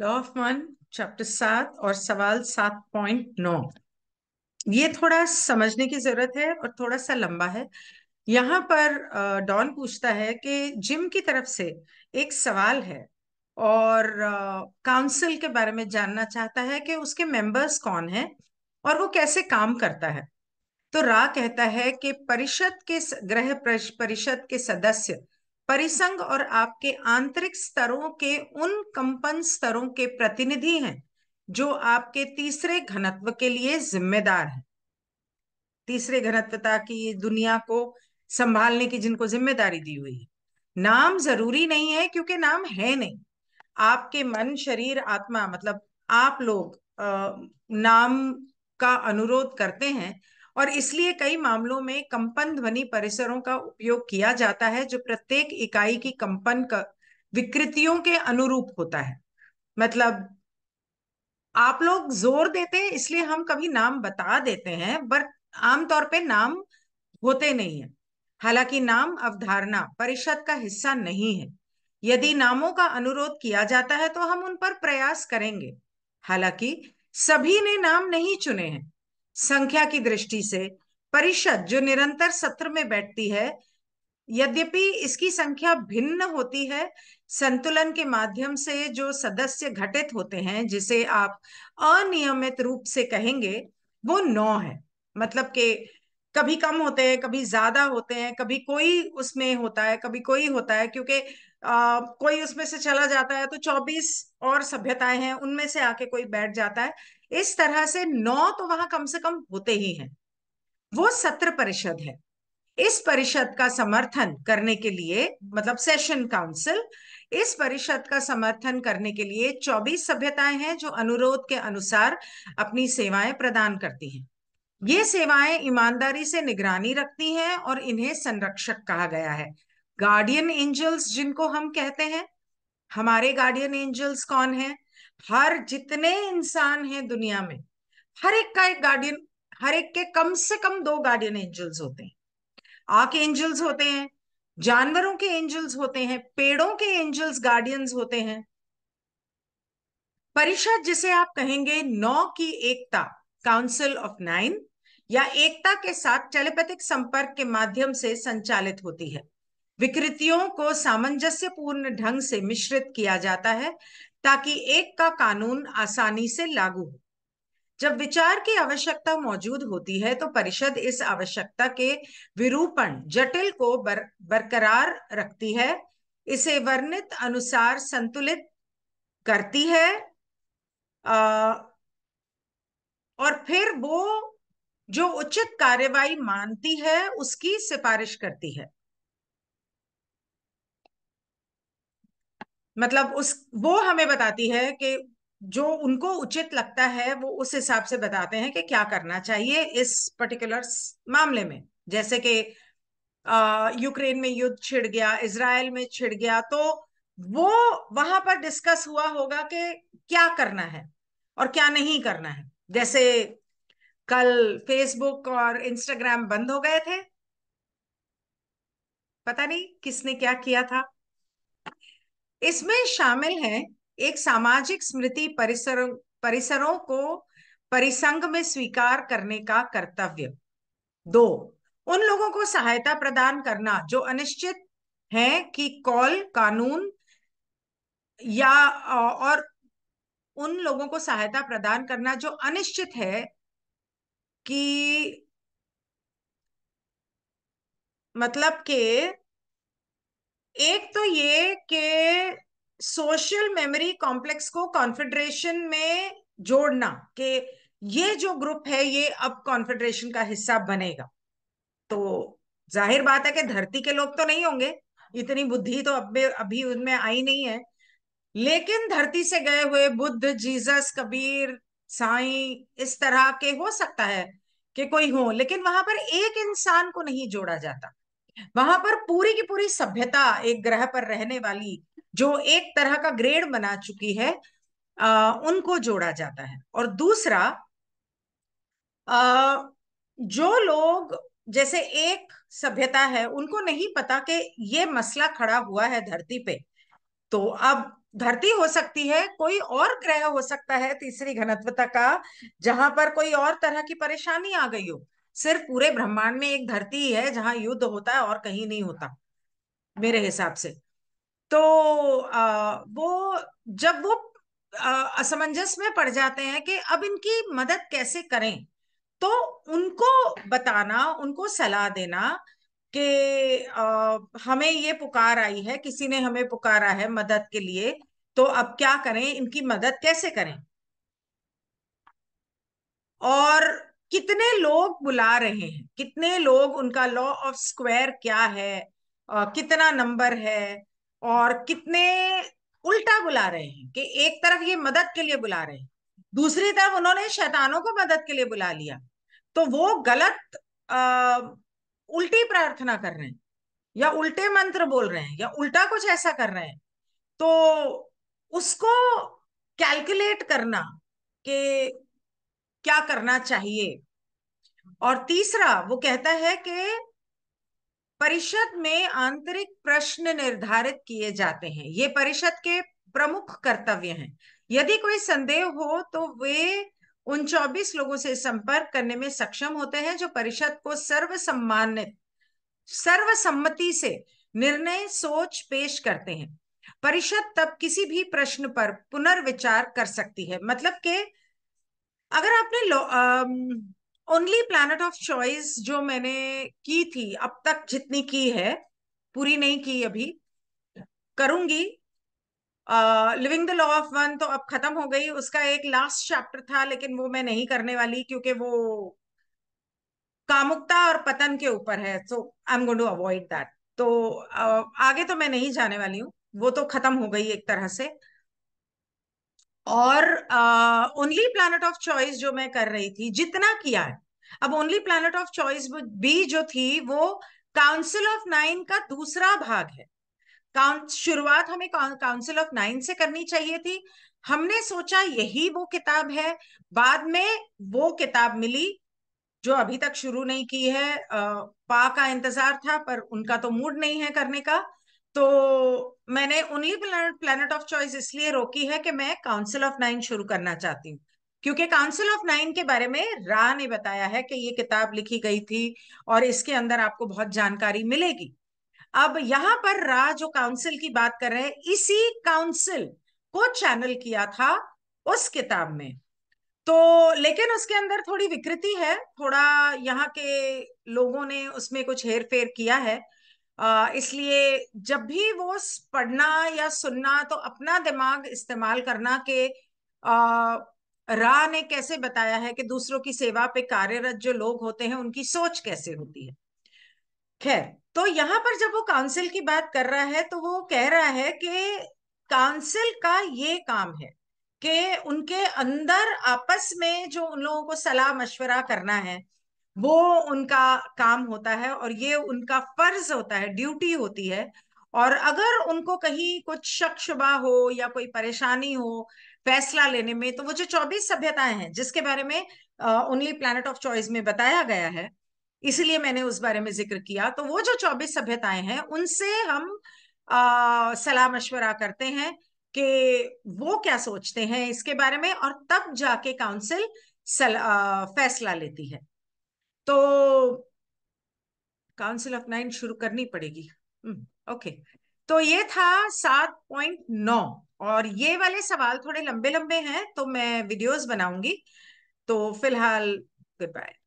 law of one chapter सात और सवाल सात पॉइंट नौ ये थोड़ा समझने की जरूरत है और थोड़ा सा लंबा है यहाँ पर डॉन पूछता है कि जिम की तरफ से एक सवाल है और काउंसिल के बारे में जानना चाहता है कि उसके मेंबर्स कौन हैं और वो कैसे काम करता है तो रा कहता है कि परिषद के ग्रह परिषद के सदस्य परिसंग और आपके आंतरिक स्तरों के उन कंपन स्तरों के प्रतिनिधि हैं जो आपके तीसरे घनत्व के लिए जिम्मेदार हैं तीसरे घनत्वता की दुनिया को संभालने की जिनको जिम्मेदारी दी हुई है नाम जरूरी नहीं है क्योंकि नाम है नहीं आपके मन शरीर आत्मा मतलब आप लोग आ, नाम का अनुरोध करते हैं और इसलिए कई मामलों में कंपन ध्वनि परिसरों का उपयोग किया जाता है जो प्रत्येक इकाई की कंपन का विकृतियों के अनुरूप होता है मतलब आप लोग जोर देते हैं इसलिए हम कभी नाम बता देते हैं बट आमतौर पे नाम होते नहीं है हालांकि नाम अवधारणा परिषद का हिस्सा नहीं है यदि नामों का अनुरोध किया जाता है तो हम उन पर प्रयास करेंगे हालांकि सभी ने नाम नहीं चुने हैं संख्या की दृष्टि से परिषद जो निरंतर सत्र में बैठती है यद्यपि इसकी संख्या भिन्न होती है संतुलन के माध्यम से जो सदस्य घटित होते हैं जिसे आप अनियमित रूप से कहेंगे वो नौ है मतलब के कभी कम होते हैं कभी ज्यादा होते हैं कभी कोई उसमें होता है कभी कोई होता है क्योंकि आ, कोई उसमें से चला जाता है तो 24 और सभ्यताएं हैं उनमें से आके कोई बैठ जाता है इस तरह से नौ तो वहां कम से कम होते ही हैं वो सत्र परिषद है इस परिषद का समर्थन करने के लिए मतलब सेशन काउंसिल इस परिषद का समर्थन करने के लिए 24 सभ्यताएं हैं जो अनुरोध के अनुसार अपनी सेवाएं प्रदान करती हैं ये सेवाएं ईमानदारी से निगरानी रखती हैं और इन्हें संरक्षक कहा गया है गार्डियन एंजल्स जिनको हम कहते हैं हमारे गार्डियन एंजल्स कौन है हर जितने इंसान हैं दुनिया में हर एक का एक गार्डियन हर एक के कम से कम दो गार्डियन एंजल्स होते हैं आके एंजल्स होते हैं जानवरों के एंजल्स होते हैं पेड़ों के एंजल्स गार्डियंस होते हैं परिषद जिसे आप कहेंगे नौ की एकता काउंसिल ऑफ नाइन या एकता के साथ टेलीपैथिक संपर्क के माध्यम से संचालित होती है विकृतियों को सामंजस्यपूर्ण ढंग से मिश्रित किया जाता है ताकि एक का कानून आसानी से लागू हो जब विचार की आवश्यकता मौजूद होती है तो परिषद इस आवश्यकता के विरूपण जटिल को बर, बरकरार रखती है इसे वर्णित अनुसार संतुलित करती है आ, और फिर वो जो उचित कार्यवाही मानती है उसकी सिफारिश करती है मतलब उस वो हमें बताती है कि जो उनको उचित लगता है वो उस हिसाब से बताते हैं कि क्या करना चाहिए इस पर्टिकुलर मामले में जैसे कि यूक्रेन में युद्ध छिड़ गया इसराइल में छिड़ गया तो वो वहां पर डिस्कस हुआ होगा कि क्या करना है और क्या नहीं करना है जैसे कल फेसबुक और इंस्टाग्राम बंद हो गए थे पता नहीं किसने क्या किया था इसमें शामिल है एक सामाजिक स्मृति परिसर परिसरों को परिसंघ में स्वीकार करने का कर्तव्य दो उन लोगों को सहायता प्रदान करना जो अनिश्चित है कि कॉल कानून या और उन लोगों को सहायता प्रदान करना जो अनिश्चित है कि मतलब के एक तो ये कि सोशल मेमोरी कॉम्प्लेक्स को कॉन्फेडरेशन में जोड़ना कि ये जो ग्रुप है ये अब कॉन्फेडरेशन का हिस्सा बनेगा तो जाहिर बात है कि धरती के लोग तो नहीं होंगे इतनी बुद्धि तो अब अभी उनमें आई नहीं है लेकिन धरती से गए हुए बुद्ध जीसस कबीर साई इस तरह के हो सकता है कि कोई हो लेकिन वहां पर एक इंसान को नहीं जोड़ा जाता वहां पर पूरी की पूरी सभ्यता एक ग्रह पर रहने वाली जो एक तरह का ग्रेड बना चुकी है आ, उनको जोड़ा जाता है और दूसरा आ, जो लोग जैसे एक सभ्यता है उनको नहीं पता कि ये मसला खड़ा हुआ है धरती पे तो अब धरती हो सकती है कोई और ग्रह हो सकता है तीसरी घनत्वता का जहां पर कोई और तरह की परेशानी आ गई हो सिर्फ पूरे ब्रह्मांड में एक धरती ही है जहां युद्ध होता है और कहीं नहीं होता मेरे हिसाब से तो आ, वो जब वो असमंजस में पड़ जाते हैं कि अब इनकी मदद कैसे करें तो उनको बताना उनको सलाह देना कि हमें ये पुकार आई है किसी ने हमें पुकारा है मदद के लिए तो अब क्या करें इनकी मदद कैसे करें और कितने लोग बुला रहे हैं कितने लोग उनका लॉ ऑफ स्क्वायर क्या है कितना नंबर है और कितने उल्टा बुला रहे हैं कि एक तरफ ये मदद के लिए बुला रहे हैं दूसरी तरफ उन्होंने शैतानों को मदद के लिए बुला लिया तो वो गलत आ, उल्टी प्रार्थना कर रहे हैं या उल्टे मंत्र बोल रहे हैं या उल्टा कुछ ऐसा कर रहे हैं तो उसको कैलकुलेट करना कि क्या करना चाहिए और तीसरा वो कहता है कि परिषद में आंतरिक प्रश्न निर्धारित किए जाते हैं ये परिषद के प्रमुख कर्तव्य हैं यदि कोई संदेह हो तो वे उन चौबीस लोगों से संपर्क करने में सक्षम होते हैं जो परिषद को सर्वसम्मानित सर्वसम्मति से निर्णय सोच पेश करते हैं परिषद तब किसी भी प्रश्न पर पुनर्विचार कर सकती है मतलब के अगर आपने ओनली प्लानट ऑफ चॉइस जो मैंने की थी अब तक जितनी की है पूरी नहीं की अभी करूंगी living the law of one तो अब खत्म हो गई उसका एक लास्ट चैप्टर था लेकिन वो मैं नहीं करने वाली क्योंकि वो कामुकता और पतन के ऊपर है so I am going to avoid that तो uh, आगे तो मैं नहीं जाने वाली हूँ वो तो खत्म हो गई एक तरह से और ओनली प्लानट ऑफ चॉइस जो मैं कर रही थी जितना किया है अब ओनली प्लानट ऑफ चॉइस भी जो थी वो काउंसिल ऑफ नाइन का दूसरा भाग है शुरुआत हमें काउंसिल ऑफ नाइन से करनी चाहिए थी हमने सोचा यही वो किताब है बाद में वो किताब मिली जो अभी तक शुरू नहीं की है आ, पा का इंतजार था पर उनका तो मूड नहीं है करने का तो मैंने उन्हीं प्लेनेट ऑफ चॉइस इसलिए रोकी है कि मैं काउंसिल ऑफ नाइन शुरू करना चाहती हूँ क्योंकि काउंसिल ऑफ नाइन के बारे में रा ने बताया है कि ये किताब लिखी गई थी और इसके अंदर आपको बहुत जानकारी मिलेगी अब यहां पर रा जो काउंसिल की बात कर रहे हैं इसी काउंसिल को चैनल किया था उस किताब में तो लेकिन उसके अंदर थोड़ी विकृति है थोड़ा यहाँ के लोगों ने उसमें कुछ हेर फेर किया है इसलिए जब भी वो पढ़ना या सुनना तो अपना दिमाग इस्तेमाल करना के रा ने कैसे बताया है कि दूसरों की सेवा पे कार्यरत जो लोग होते हैं उनकी सोच कैसे होती है खैर तो यहाँ पर जब वो काउंसिल की बात कर रहा है तो वो कह रहा है कि काउंसिल का ये काम है कि उनके अंदर आपस में जो उन लोगों को सलाह मशवरा करना है वो उनका काम होता है और ये उनका फर्ज होता है ड्यूटी होती है और अगर उनको कहीं कुछ शक शुबा हो या कोई परेशानी हो फैसला लेने में तो वो जो चौबीस सभ्यताएं हैं जिसके बारे में ओनली प्लान ऑफ चॉइस में बताया गया है इसलिए मैंने उस बारे में जिक्र किया तो वो जो चौबीस सभ्यताएं हैं उनसे हम सलाह मशवरा करते हैं कि वो क्या सोचते हैं इसके बारे में और तब जाके काउंसिल सल, आ, फैसला लेती है तो काउंसिल ऑफ नाइन शुरू करनी पड़ेगी ओके हम्म, तो ये था सात पॉइंट नौ और ये वाले सवाल थोड़े लंबे लंबे हैं तो मैं वीडियोस बनाऊंगी तो फिलहाल गुड बाय